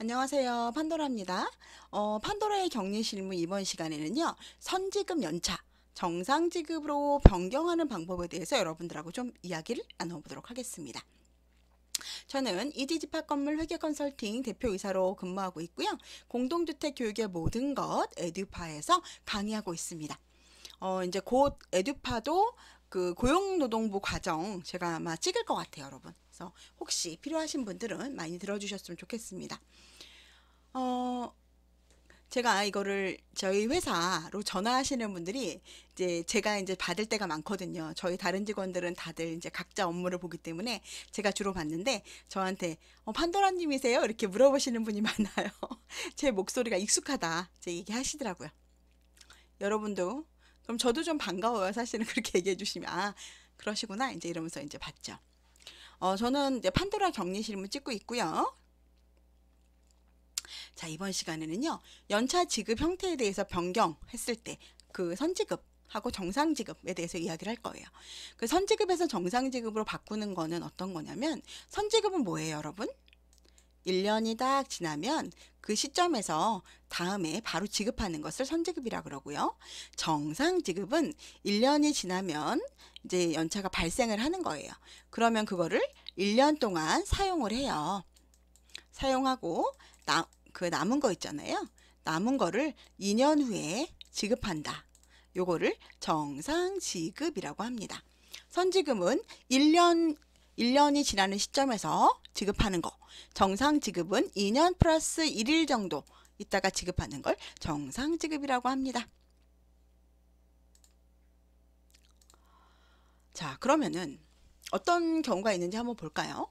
안녕하세요. 판도라입니다. 어, 판도라의 격리 실무 이번 시간에는요. 선지급 연차 정상지급으로 변경하는 방법에 대해서 여러분들하고 좀 이야기를 나눠보도록 하겠습니다. 저는 이지집합 건물 회계 컨설팅 대표이사로 근무하고 있고요. 공동주택 교육의 모든 것 에듀파에서 강의하고 있습니다. 어, 이제 곧 에듀파도 그 고용노동부 과정 제가 아마 찍을 것 같아요, 여러분. 그래서 혹시 필요하신 분들은 많이 들어주셨으면 좋겠습니다. 어, 제가 이거를 저희 회사로 전화하시는 분들이 이제 제가 이제 받을 때가 많거든요. 저희 다른 직원들은 다들 이제 각자 업무를 보기 때문에 제가 주로 받는데 저한테 어, 판도라님이세요? 이렇게 물어보시는 분이 많아요. 제 목소리가 익숙하다. 이제 얘기하시더라고요. 여러분도 그럼 저도 좀 반가워요. 사실은 그렇게 얘기해 주시면 아 그러시구나 이제 이러면서 이제 봤죠. 어 저는 이제 판도라 격리실무 찍고 있고요. 자 이번 시간에는요 연차 지급 형태에 대해서 변경했을 때 그 선지급 하고 정상 지급에 대해서 이야기를 할 거예요. 그 선지급에서 정상 지급으로 바꾸는 거는 어떤 거냐면 선지급은 뭐예요, 여러분? 1년이 딱 지나면 그 시점에서 다음에 바로 지급하는 것을 선지급이라 그러고요. 정상 지급은 1년이 지나면 이제 연차가 발생을 하는 거예요. 그러면 그거를 1년 동안 사용을 해요. 사용하고 나, 그 남은 거 있잖아요. 남은 거를 2년 후에 지급한다. 요거를 정상 지급이라고 합니다. 선지금은 1년 1년이 지나는 시점에서 지급하는 거 정상 지급은 2년 플러스 1일 정도 있다가 지급하는 걸 정상 지급이라고 합니다. 자 그러면은 어떤 경우가 있는지 한번 볼까요?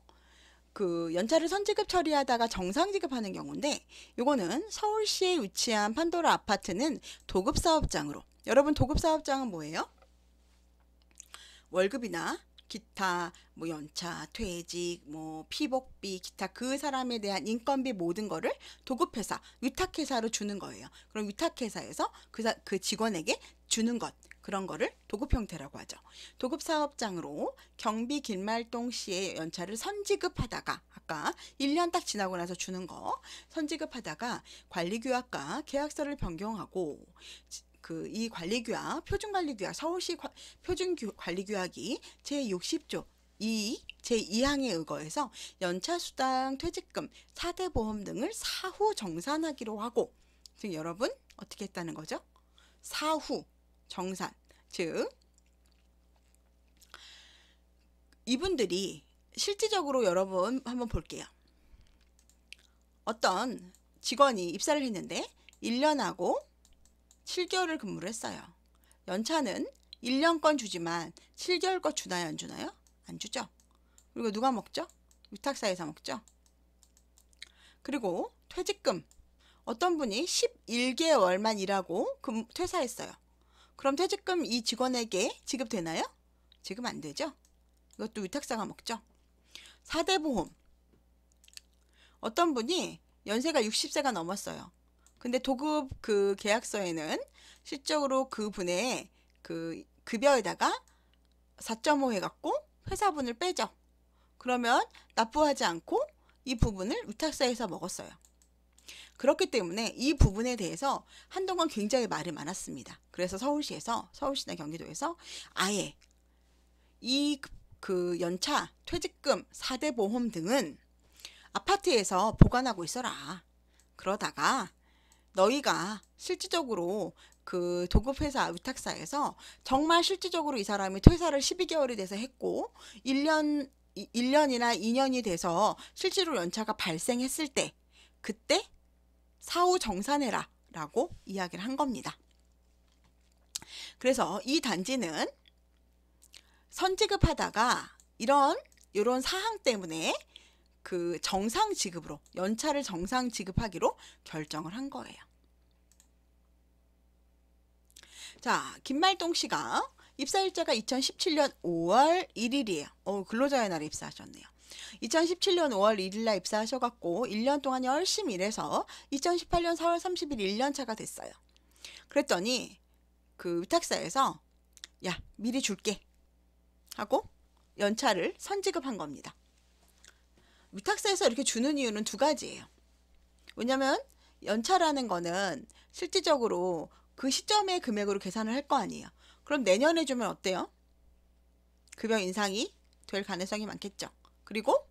그 연차를 선지급 처리하다가 정상 지급하는 경우인데 이거는 서울시에 위치한 판도라 아파트는 도급 사업장으로 여러분 도급 사업장은 뭐예요? 월급이나 기타 뭐 연차, 퇴직, 뭐 피복비, 기타 그 사람에 대한 인건비 모든 거를 도급회사, 위탁회사로 주는 거예요. 그럼 위탁회사에서 그, 사, 그 직원에게 주는 것 그런 거를 도급 형태라고 하죠. 도급 사업장으로 경비 길말동 시에 연차를 선지급하다가 아까 1년 딱 지나고 나서 주는 거 선지급하다가 관리규약과 계약서를 변경하고 그이 관리규약 표준관리규약 서울시 표준관리규약이 제60조 2 제2항에 의거해서 연차수당 퇴직금 사대 보험 등을 사후 정산하기로 하고 즉 여러분 어떻게 했다는 거죠? 사후 정산 즉 이분들이 실질적으로 여러분 한번 볼게요. 어떤 직원이 입사를 했는데 1년하고 7개월을 근무를 했어요. 연차는 1년건 주지만 7개월 거 주나요 안 주나요? 안 주죠. 그리고 누가 먹죠? 위탁사에서 먹죠. 그리고 퇴직금. 어떤 분이 11개월만 일하고 퇴사했어요. 그럼 퇴직금 이 직원에게 지급되나요? 지금안 되죠. 이것도 위탁사가 먹죠. 4대 보험. 어떤 분이 연세가 60세가 넘었어요. 근데 도급 그 계약서에는 실적으로 그 분의 그 급여에다가 4.5 해갖고 회사분을 빼죠. 그러면 납부하지 않고 이 부분을 위탁사에서 먹었어요. 그렇기 때문에 이 부분에 대해서 한동안 굉장히 말이 많았습니다. 그래서 서울시에서 서울시나 경기도에서 아예 이 그 연차, 퇴직금, 4대 보험 등은 아파트에서 보관하고 있어라. 그러다가 너희가 실질적으로 그 도급회사 위탁사에서 정말 실질적으로 이 사람이 퇴사를 12개월이 돼서 했고 1년 1년이나 2년이 돼서 실제로 연차가 발생했을 때 그때 사후 정산해라 라고 이야기를 한 겁니다. 그래서 이 단지는 선지급하다가 이런 이런 사항 때문에 그 정상 지급으로 연차를 정상 지급하기로 결정을 한 거예요. 자, 김말동 씨가 입사일자가 2017년 5월 1일이에요. 어, 근로자의 날에 입사하셨네요. 2017년 5월 1일 날 입사하셔갖고 1년 동안 열심히 일해서 2018년 4월 30일 1년차가 됐어요. 그랬더니 그 위탁사에서 야 미리 줄게 하고 연차를 선지급한 겁니다. 위탁사에서 이렇게 주는 이유는 두 가지예요. 왜냐면 연차라는 거는 실질적으로 그 시점의 금액으로 계산을 할 거 아니에요. 그럼 내년에 주면 어때요? 급여 인상이 될 가능성이 많겠죠. 그리고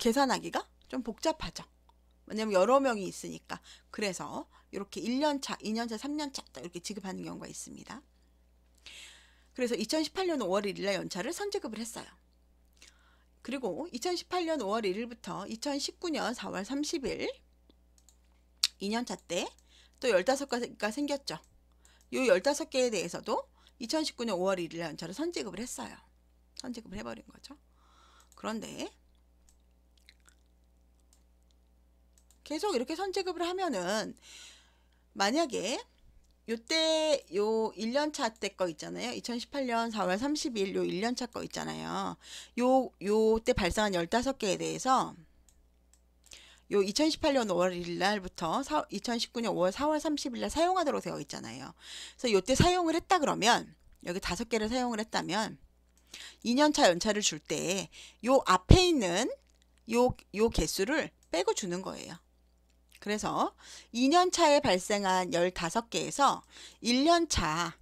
계산하기가 좀 복잡하죠. 왜냐면 여러 명이 있으니까. 그래서 이렇게 1년차, 2년차, 3년차 이렇게 지급하는 경우가 있습니다. 그래서 2018년 5월 1일날 연차를 선지급을 했어요. 그리고 2018년 5월 1일부터 2019년 4월 30일 2년차 때또 15개가 생겼죠. 요 15개에 대해서도 2019년 5월 1일 연 저를 선지급을 했어요. 선지급을 해버린 거죠. 그런데 계속 이렇게 선지급을 하면은 만약에 요때 요 1년차 때 거 있잖아요. 2018년 4월 30일 요 1년차 거 있잖아요. 요 요 때 발생한 15개에 대해서 요 2018년 5월 1일 날부터 4, 2019년 5월 4월 30일 날 사용하도록 되어 있잖아요. 그래서 요때 사용을 했다 그러면 여기 다섯 개를 사용을 했다면 2년차 연차를 줄 때 요 앞에 있는 요, 요 개수를 빼고 주는 거예요. 그래서 2년차에 발생한 15개에서 1년차,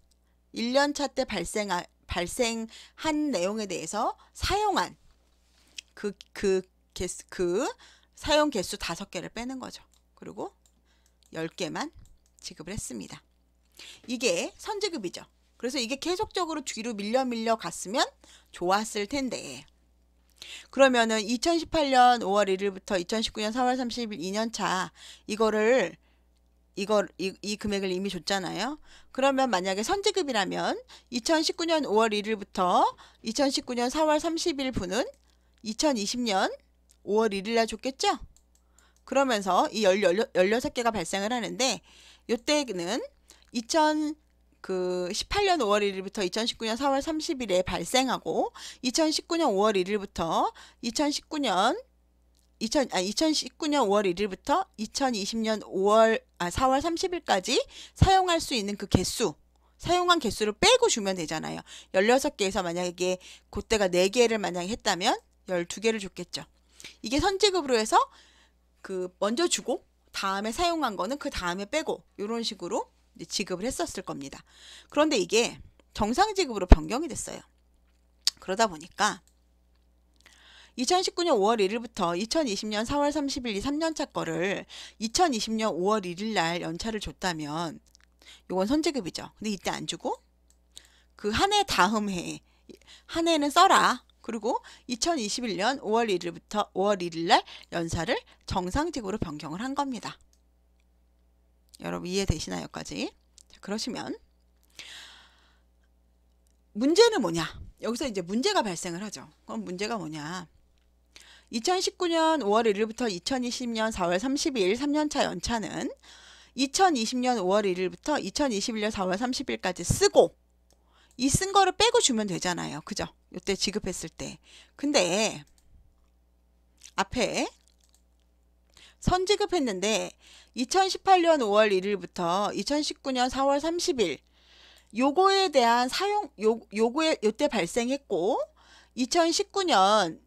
1년차 때 발생한, 발생한 내용에 대해서 사용한 그, 그, 개수, 그 사용 개수 5개를 빼는 거죠. 그리고 10개만 지급을 했습니다. 이게 선지급이죠. 그래서 이게 계속적으로 뒤로 밀려 밀려 갔으면 좋았을 텐데 그러면은 2018년 5월 1일부터 2019년 4월 30일 2년차 이거를 이걸 이, 이, 금액을 이미 줬잖아요. 그러면 만약에 선지급이라면 2019년 5월 1일부터 2019년 4월 30일 분은 2020년 5월 1일날 줬겠죠? 그러면서 이 16개가 발생을 하는데 이때는 2000 그 18년 5월 1일부터 2019년 4월 30일에 발생하고 2019년 5월 1일부터 2019년 2000, 아, 2019년 5월 1일부터 2020년 5월 아 4월 30일까지 사용할 수 있는 그 개수 사용한 개수를 빼고 주면 되잖아요. 16개에서 만약에 그때가 4개를 만약에 했다면 12개를 줬겠죠. 이게 선제급으로 해서 그 먼저 주고 다음에 사용한 거는 그 다음에 빼고 이런 식으로 이제 지급을 했었을 겁니다. 그런데 이게 정상 지급으로 변경이 됐어요. 그러다 보니까 2019년 5월 1일부터 2020년 4월 30일 이 3년차 거를 2020년 5월 1일 날 연차를 줬다면 요건 선제급이죠. 근데 이때 안 주고 그 한 해 다음 해 한 해는 써라. 그리고 2021년 5월 1일부터 5월 1일 날 연사를 정상직으로 변경을 한 겁니다. 여러분 이해되시나요? 까지 그러시면 문제는 뭐냐? 여기서 이제 문제가 발생을 하죠. 그럼 문제가 뭐냐? 2019년 5월 1일부터 2020년 4월 30일 3년차 연차는 2020년 5월 1일부터 2021년 4월 30일까지 쓰고 이쓴 거를 빼고 주면 되잖아요. 그죠? 이때 지급했을 때. 근데 앞에 선지급했는데 2018년 5월 1일부터 2019년 4월 30일 요거에 대한 사용 요 요거에 요때 발생했고 2019년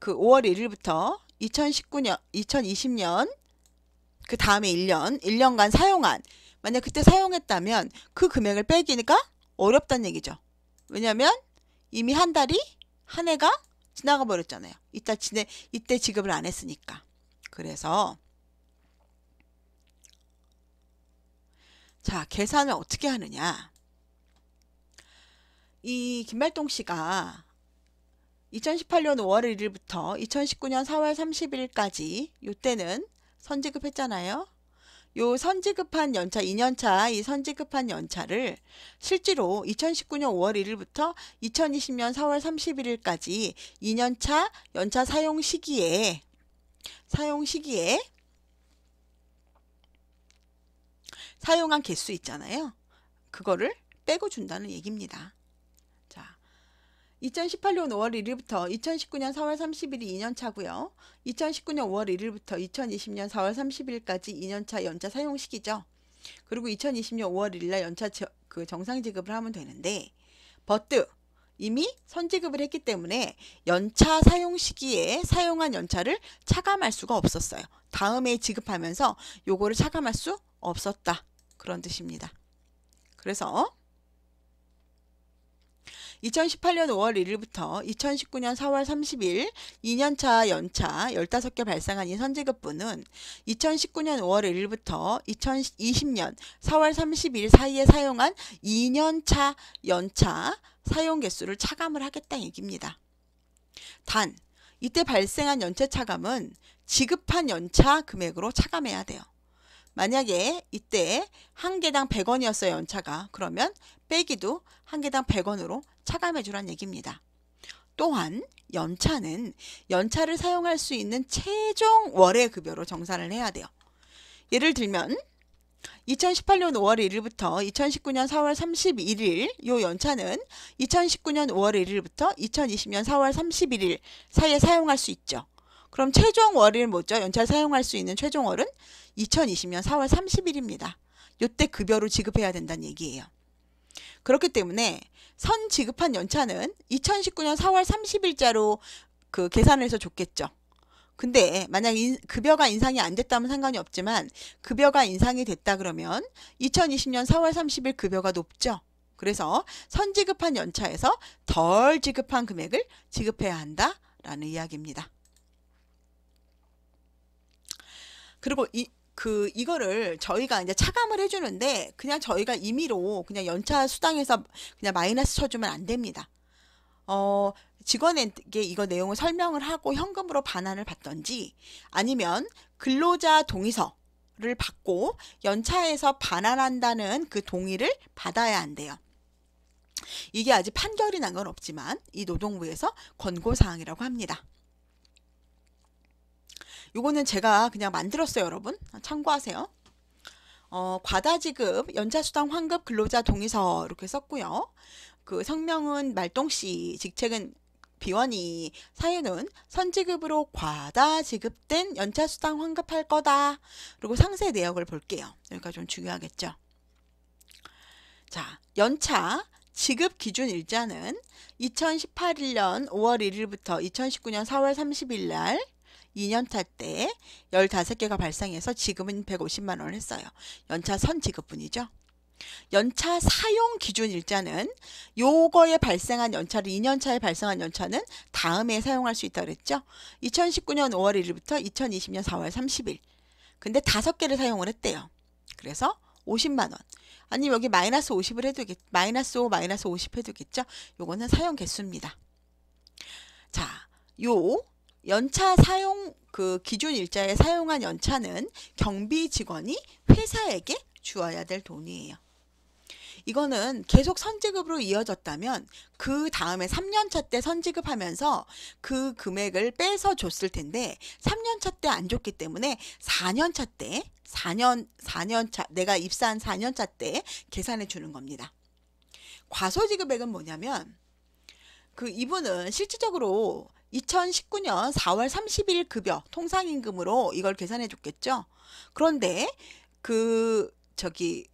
그 5월 1일부터 2019년 2020년 그 다음에 1년 1년간 사용한 만약 그때 사용했다면 그 금액을 빼기니까 어렵다는 얘기죠. 왜냐하면 이미 한 달이 한 해가 지나가 버렸잖아요. 이따 지내 이때 지급을 안 했으니까. 그래서 자 계산을 어떻게 하느냐? 이 김말동 씨가 2018년 5월 1일부터 2019년 4월 30일까지 요때는 선지급했잖아요. 요 선지급한 연차 2년차 이 선지급한 연차를 실제로 2019년 5월 1일부터 2020년 4월 31일까지 2년차 연차 사용 시기에 사용 시기에 사용한 개수 있잖아요. 그거를 빼고 준다는 얘기입니다. 2018년 5월 1일부터 2019년 4월 30일이 2년차고요. 2019년 5월 1일부터 2020년 4월 30일까지 2년차 연차 사용 시기죠. 그리고 2020년 5월 1일날 연차 저, 그 정상 지급을 하면 되는데 버트 이미 선지급을 했기 때문에 연차 사용 시기에 사용한 연차를 차감할 수가 없었어요. 다음에 지급하면서 요거를 차감할 수 없었다. 그런 뜻입니다. 그래서 2018년 5월 1일부터 2019년 4월 30일 2년차 연차 15개 발생한 이선제급부는 2019년 5월 1일부터 2020년 4월 30일 사이에 사용한 2년차 연차 사용 개수를 차감을 하겠다 는 얘기입니다. 단, 이때 발생한 연체 차감은 지급한 연차 금액으로 차감해야 돼요. 만약에 이때 한 개당 100원이었어요. 연차가. 그러면 빼기도 한 개당 100원으로 차감해 주란 얘기입니다. 또한 연차는 연차를 사용할 수 있는 최종 월의 급여로 정산을 해야 돼요. 예를 들면 2018년 5월 1일부터 2019년 4월 31일 요 연차는 2019년 5월 1일부터 2020년 4월 31일 사이에 사용할 수 있죠. 그럼 최종 월일 뭐죠? 연차 사용할 수 있는 최종 월은 2020년 4월 30일입니다. 요때 급여로 지급해야 된다는 얘기예요. 그렇기 때문에 선 지급한 연차는 2019년 4월 30일자로 그 계산을 해서 줬겠죠. 근데 만약 인, 급여가 인상이 안 됐다면 상관이 없지만 급여가 인상이 됐다 그러면 2020년 4월 30일 급여가 높죠. 그래서 선 지급한 연차에서 덜 지급한 금액을 지급해야 한다라는 이야기입니다. 그리고 이, 그, 이거를 저희가 이제 차감을 해주는데 그냥 저희가 임의로 그냥 연차 수당에서 그냥 마이너스 쳐주면 안 됩니다. 어, 직원에게 이거 내용을 설명을 하고 현금으로 반환을 받던지 아니면 근로자 동의서 를 받고 연차에서 반환한다는 그 동의를 받아야 한대요. 이게 아직 판결이 난 건 없지만 이 노동부에서 권고사항이라고 합니다. 요거는 제가 그냥 만들었어요 여러분 참고하세요 어, 과다지급 연차수당 환급 근로자 동의서 이렇게 썼고요 그 성명은 말동씨 직책은 비원이 사유는 선지급으로 과다 지급된 연차수당 환급할 거다. 그리고 상세 내역을 볼게요. 여기가 좀 중요하겠죠. 자, 연차 지급 기준 일자는 2018년 5월 1일부터 2019년 4월 30일 날 2년 차때 15개가 발생해서 지금은 150만 원을 했어요. 연차 선 지급분이죠. 연차 사용 기준 일자는 요거에 발생한 연차를 2년차에 발생한 연차는 다음에 사용할 수 있다 그랬죠. 2019년 5월 1일부터 2020년 4월 30일. 근데 다섯 개를 사용을 했대요. 그래서 50만 원. 아니면 여기 마이너스 50을 해두겠 마이너스 5 마이너스 50 해두겠죠. 요거는 사용 개수입니다. 자, 요 연차 사용 그 기준 일자에 사용한 연차는 경비 직원이 회사에게 주어야 될 돈이에요. 이거는 계속 선지급으로 이어졌다면 그 다음에 3년차 때 선지급하면서 그 금액을 빼서 줬을 텐데 3년차 때 안 줬기 때문에 4년차 때 4년 4년차 내가 입사한 4년차 때 계산해 주는 겁니다. 과소지급액은 뭐냐면 그 이분은 실질적으로 2019년 4월 30일 급여 통상임금으로 이걸 계산해 줬겠죠. 그런데 그 저기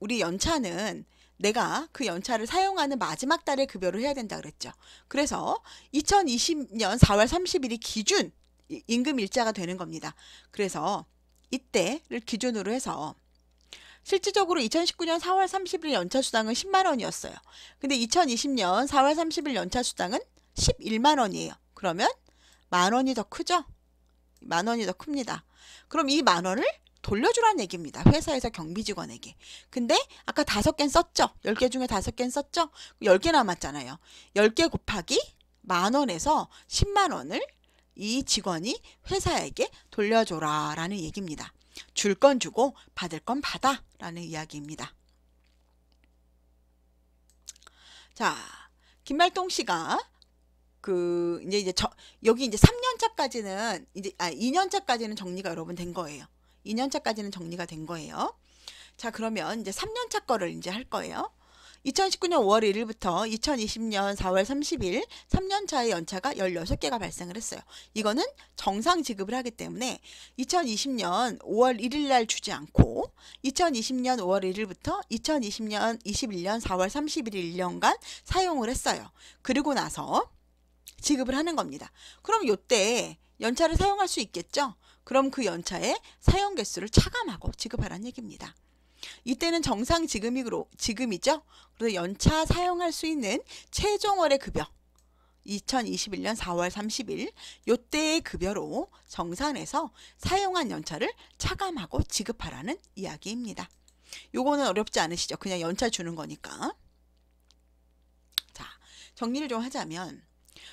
우리 연차는 내가 그 연차를 사용하는 마지막 달에 급여를 해야 된다 그랬죠. 그래서 2020년 4월 30일이 기준 임금 일자가 되는 겁니다. 그래서 이때를 기준으로 해서 실질적으로 2019년 4월 30일 연차 수당은 10만 원이었어요. 근데 2020년 4월 30일 연차 수당은 11만 원이에요. 그러면 만 원이 더 크죠? 만 원이 더 큽니다. 그럼 이 만 원을 돌려주라는 얘기입니다. 회사에서 경비 직원에게. 근데 아까 다섯 개 썼죠? 열개 중에 다섯 개 썼죠? 열개 남았잖아요. 열개 곱하기 만 원에서 십만 원을 이 직원이 회사에게 돌려줘라 라는 얘기입니다. 줄 건 주고 받을 건 받아 라는 이야기입니다. 자, 김말동 씨가 그 이제 이제 저, 여기 이제 3년차까지는 이제 아 2년차까지는 정리가 여러분 된 거예요. 2년차까지는 정리가 된 거예요. 자 그러면 이제 3년차 거를 이제 할 거예요. 2019년 5월 1일부터 2020년 4월 30일 3년차의 연차가 16개가 발생을 했어요. 이거는 정상 지급을 하기 때문에 2020년 5월 1일 날 주지 않고 2020년 5월 1일부터 2020년 21년 4월 31일 1년간 사용을 했어요. 그리고 나서 지급을 하는 겁니다. 그럼 요때 연차를 사용할 수 있겠죠? 그럼 그 연차의 사용 개수를 차감하고 지급하라는 얘기입니다. 이때는 정상 지급이로 지금이죠. 그래서 연차 사용할 수 있는 최종 월의 급여 2021년 4월 30일 요때의 급여로 정산해서 사용한 연차를 차감하고 지급하라는 이야기입니다. 요거는 어렵지 않으시죠? 그냥 연차 주는 거니까. 자, 정리를 좀 하자면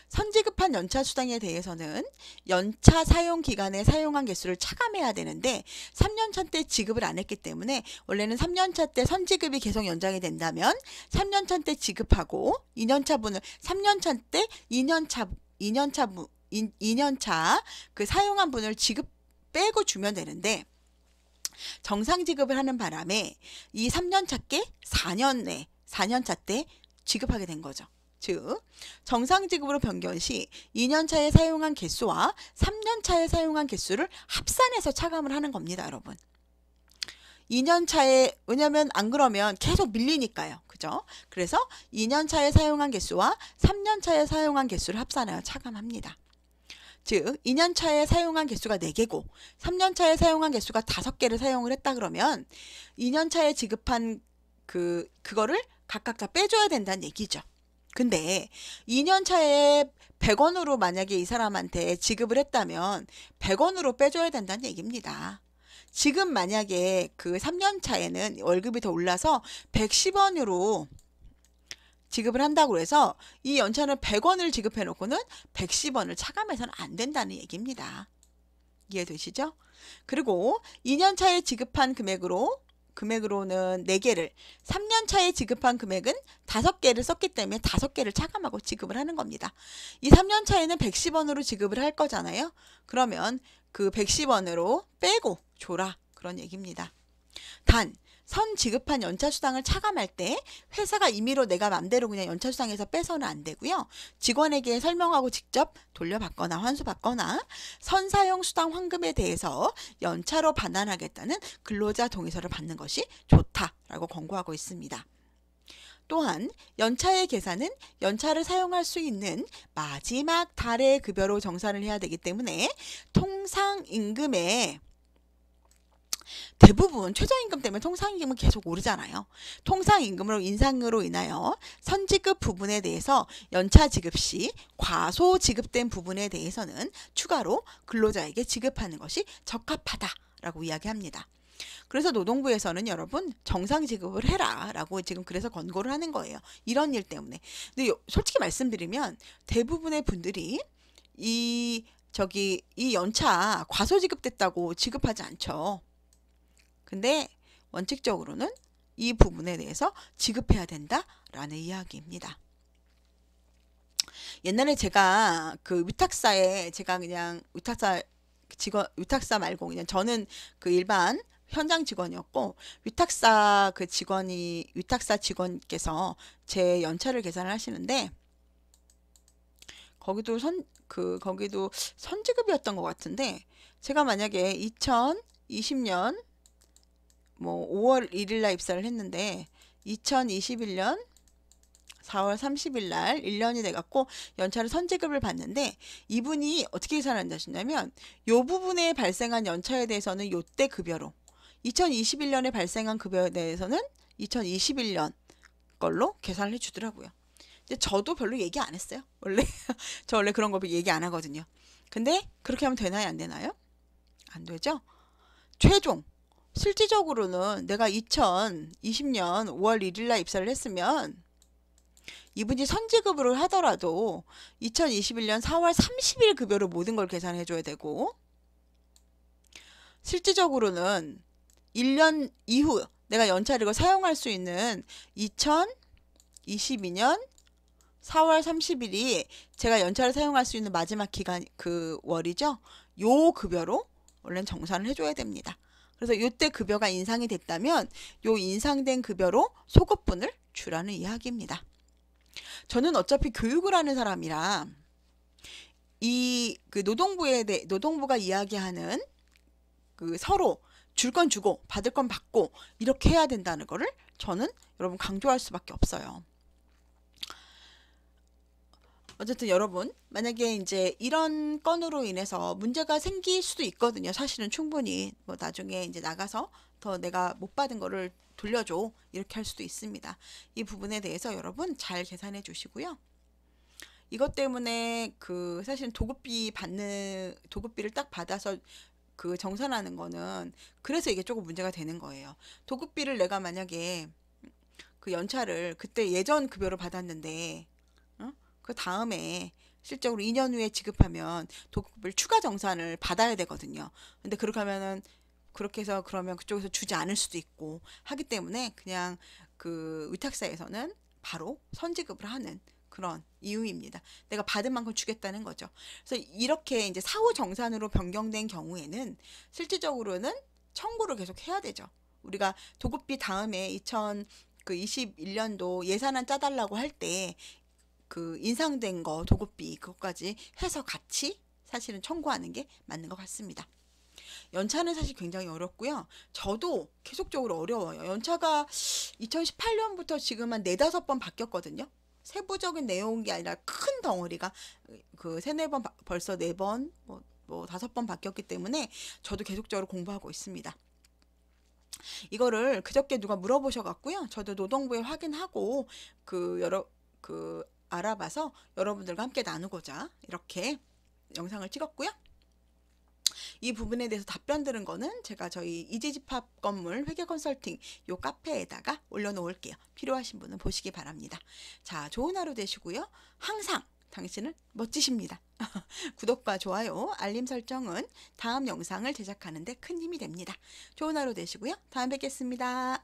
선지급한 연차 수당에 대해서는 연차 사용 기간에 사용한 개수를 차감해야 되는데 3년차 때 지급을 안 했기 때문에 원래는 3년차 때 선지급이 계속 연장이 된다면 3년차 때 지급하고 2년차 분을 3년차 때 2년차 2년차 분 2년차 그 사용한 분을 지급 빼고 주면 되는데 정상 지급을 하는 바람에 이 3년 차께 4년 내 4년 차때 지급하게 된 거죠. 즉 정상지급으로 변경 시 2년차에 사용한 개수와 3년차에 사용한 개수를 합산해서 차감을 하는 겁니다. 여러분. 2년차에 왜냐면 안 그러면 계속 밀리니까요. 그죠? 그래서 2년차에 사용한 개수와 3년차에 사용한 개수를 합산하여 차감합니다. 즉 2년차에 사용한 개수가 4개고 3년차에 사용한 개수가 5개를 사용을 했다 그러면 2년차에 지급한 그 그거를 각각 다 빼줘야 된다는 얘기죠. 근데 2년 차에 100원으로 만약에 이 사람한테 지급을 했다면 100원으로 빼줘야 된다는 얘기입니다. 지금 만약에 그 3년 차에는 월급이 더 올라서 110원으로 지급을 한다고 해서 이 연차는 100원을 지급해 놓고는 110원을 차감해서는 안 된다는 얘기입니다. 이해되시죠? 그리고 2년 차에 지급한 금액으로 금액으로는 4개를 3년 차에 지급한 금액은 5개를 썼기 때문에 5개를 차감하고 지급을 하는 겁니다. 이 3년 차에는 110원으로 지급을 할 거잖아요. 그러면 그 110원으로 빼고 줘라 그런 얘기입니다. 단선 지급한 연차수당을 차감할 때 회사가 임의로 내가 맘대로 그냥 연차수당에서 빼서는 안 되고요. 직원에게 설명하고 직접 돌려받거나 환수받거나 선 사용 수당 환금에 대해서 연차로 반환하겠다는 근로자 동의서를 받는 것이 좋다라고 권고하고 있습니다. 또한 연차의 계산은 연차를 사용할 수 있는 마지막 달의 급여로 정산을 해야 되기 때문에 통상 임금의 대부분 최저임금 때문에 통상임금은 계속 오르잖아요. 통상임금으로 인상으로 인하여 선지급 부분에 대해서 연차 지급 시 과소 지급된 부분에 대해서는 추가로 근로자에게 지급하는 것이 적합하다라고 이야기합니다. 그래서 노동부에서는 여러분 정상 지급을 해라라고 지금 그래서 권고를 하는 거예요. 이런 일 때문에. 근데 솔직히 말씀드리면 대부분의 분들이 이 저기 이 연차 과소 지급됐다고 지급하지 않죠. 근데 원칙적으로는 이 부분에 대해서 지급해야 된다라는 이야기입니다. 옛날에 제가 그 위탁사에 제가 그냥 위탁사 직원 위탁사 말고 그냥 저는 그 일반 현장 직원이었고 위탁사 그 직원이 위탁사 직원께서 제 연차를 계산을 하시는데 거기도 선 그 거기도 선지급이었던 것 같은데 제가 만약에 2020년 뭐 5월 1일날 입사를 했는데 2021년 4월 30일 날 1년이 돼갖고 연차를 선제급을 받는데 이분이 어떻게 계산한다 하시냐면요 부분에 발생한 연차에 대해서는 요 때 급여로 2021년에 발생한 급여에 대해서는 2021년 걸로 계산을 해주더라고요. 근데 저도 별로 얘기 안 했어요. 원래 저 원래 그런 거 얘기 안 하거든요. 근데 그렇게 하면 되나요? 안 되나요? 안 되죠? 최종 실질적으로는 내가 2020년 5월 1일날 입사를 했으면 이분이 선지급으로 하더라도 2021년 4월 30일 급여로 모든 걸 계산해 줘야 되고 실질적으로는 1년 이후 내가 연차를 이걸 사용할 수 있는 2022년 4월 30일이 제가 연차를 사용할 수 있는 마지막 기간 그 월이죠. 요 급여로 원래는 정산을 해줘야 됩니다. 그래서 이때 급여가 인상이 됐다면 요 인상된 급여로 소급분을 주라는 이야기입니다. 저는 어차피 교육을 하는 사람이라 이 그 노동부에 대해 노동부가 이야기하는 그 서로 줄 건 주고 받을 건 받고 이렇게 해야 된다는 거를 저는 여러분 강조할 수밖에 없어요. 어쨌든 여러분 만약에 이제 이런 건으로 인해서 문제가 생길 수도 있거든요. 사실은 충분히 뭐 나중에 이제 나가서 더 내가 못 받은 거를 돌려줘 이렇게 할 수도 있습니다. 이 부분에 대해서 여러분 잘 계산해 주시고요. 이것 때문에 그 사실은 도급비 받는 도급비를 딱 받아서 그 정산하는 거는 그래서 이게 조금 문제가 되는 거예요. 도급비를 내가 만약에 그 연차를 그때 예전 급여로 받았는데 그 다음에 실적으로 2년 후에 지급하면 도급을 추가 정산을 받아야 되거든요. 근데 그렇게 하면은 그렇게 해서 그러면 그쪽에서 주지 않을 수도 있고 하기 때문에 그냥 그 의탁사에서는 바로 선지급을 하는 그런 이유입니다. 내가 받은 만큼 주겠다는 거죠. 그래서 이렇게 이제 사후 정산으로 변경된 경우에는 실질적으로는 청구를 계속 해야 되죠. 우리가 도급비 다음에 2 0 21년도 예산안 짜달라고 할때 그 인상된 거 도급비 그것까지 해서 같이 사실은 청구하는 게 맞는 것 같습니다. 연차는 사실 굉장히 어렵고요. 저도 계속적으로 어려워요. 연차가 2018년부터 지금 한 네다섯 번 바뀌었거든요. 세부적인 내용이 아니라 큰 덩어리가 그 세네 번 벌써 네번뭐뭐 뭐 다섯 번 바뀌었기 때문에 저도 계속적으로 공부하고 있습니다. 이거를 그저께 누가 물어보셔 갖고요. 저도 노동부에 확인하고 그 여러 그 알아봐서 여러분들과 함께 나누고자 이렇게 영상을 찍었고요. 이 부분에 대해서 답변 들은 거는 제가 저희 이재집합 건물 회계 컨설팅 요 카페에다가 올려놓을게요. 필요하신 분은 보시기 바랍니다. 자, 좋은 하루 되시고요. 항상 당신은 멋지십니다. 구독과 좋아요, 알림 설정은 다음 영상을 제작하는 데 큰 힘이 됩니다. 좋은 하루 되시고요. 다음 뵙겠습니다.